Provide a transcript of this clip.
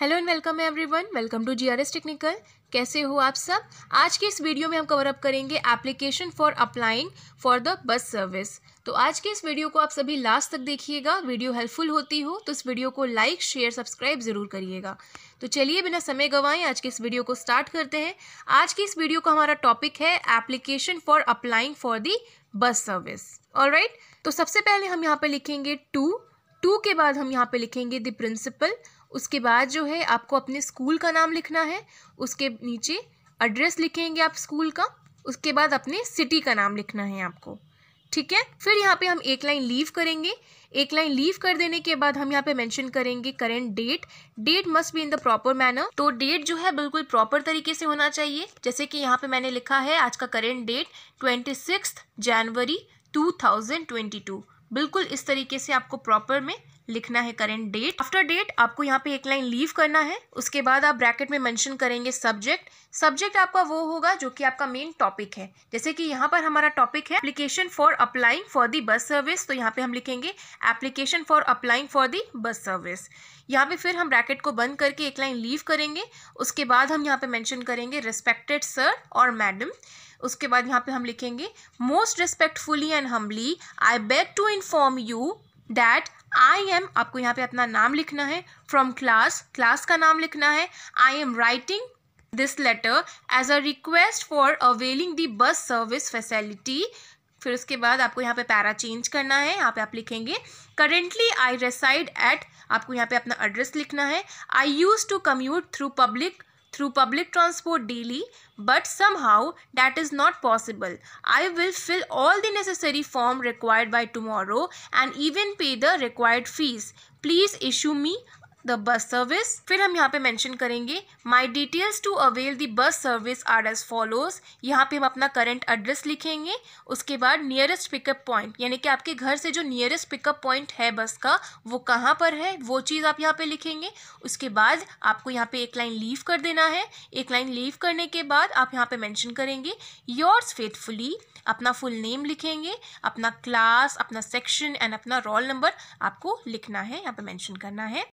Hello and welcome hi everyone welcome to GRS technical कैसे हो आप सब आज के इस वीडियो में हम कवर अप करेंगे application for applying for the bus service तो आज के इस वीडियो को आप सभी लास्ट तक देखिएगा वीडियो हेल्पफुल होती हो तो इस वीडियो को लाइक शेयर सब्सक्राइब ज़रूर करिएगा तो चलिए बिना समय गंवाएं आज के इस वीडियो को स्टार्ट करते हैं आज के इस वीडियो का हमारा टॉपिक है application for applying for the bus service और तो सबसे पहले हम यहाँ पर लिखेंगे टू टू के बाद हम यहाँ पर लिखेंगे द प्रिंसिपल उसके बाद जो है आपको अपने स्कूल का नाम लिखना है उसके नीचे एड्रेस लिखेंगे आप स्कूल का उसके बाद अपने सिटी का नाम लिखना है आपको ठीक है फिर यहाँ पे हम एक लाइन लीव करेंगे एक लाइन लीव कर देने के बाद हम यहाँ पे मेंशन करेंगे current date date must be in the proper manner तो डेट जो है बिल्कुल प्रॉपर तरीके से होना चाहिए जैसे कि यहाँ पे मैंने लिखा है आज का current date twenty six January two thousand twenty two बिल्कुल इस तरीके से आपको प्रॉपर में लिखना है करेंट डेट आफ्टर डेट आपको यहाँ पे एक लाइन लीव करना है उसके बाद आप ब्रैकेट में मेंशन करेंगे सब्जेक्ट सब्जेक्ट आपका वो होगा जो कि आपका मेन टॉपिक है जैसे कि यहाँ पर हमारा टॉपिक है application for applying for the bus service तो यहाँ पे हम लिखेंगे application for applying for the bus service यहाँ पे फिर हम ब्रैकेट को बंद करके एक लाइन लीव करेंगे उसके बाद हम यहाँ पे मैंशन करेंगे रिस्पेक्टेड सर और मैडम उसके बाद यहाँ पे हम लिखेंगे most respectfully and humbly I beg to inform you that I am आपको यहाँ पे अपना नाम लिखना है फ्रॉम क्लास क्लास का नाम लिखना है I am writing this letter as a request for availing the bus service facility फिर उसके बाद आपको यहाँ पे पैरा चेंज करना है यहाँ पे आप लिखेंगे करेंटली आई रेसाइड एट आपको यहाँ पे अपना एड्रेस लिखना है I use to commute through public through public transport daily but somehow that is not possible. I will fill all the necessary form required by tomorrow and even pay the required fees. Please issue me the bus service फिर हम यहाँ पे mention करेंगे my details to avail the bus service are as follows यहाँ पे हम अपना current address लिखेंगे उसके बाद नियरेस्ट पिकअप पॉइंट यानी कि आपके घर से जो नियरेस्ट पिकअप पॉइंट है बस का वो कहाँ पर है वो चीज़ आप यहाँ पे लिखेंगे उसके बाद आपको यहाँ पे एक लाइन लीव कर देना है एक लाइन लीव करने के बाद आप यहाँ पे मैंशन करेंगे योर्स फेथफुली अपना फुल नेम लिखेंगे अपना क्लास अपना सेक्शन एंड अपना रोल नंबर आपको लिखना है यहाँ पे मेंशन करना है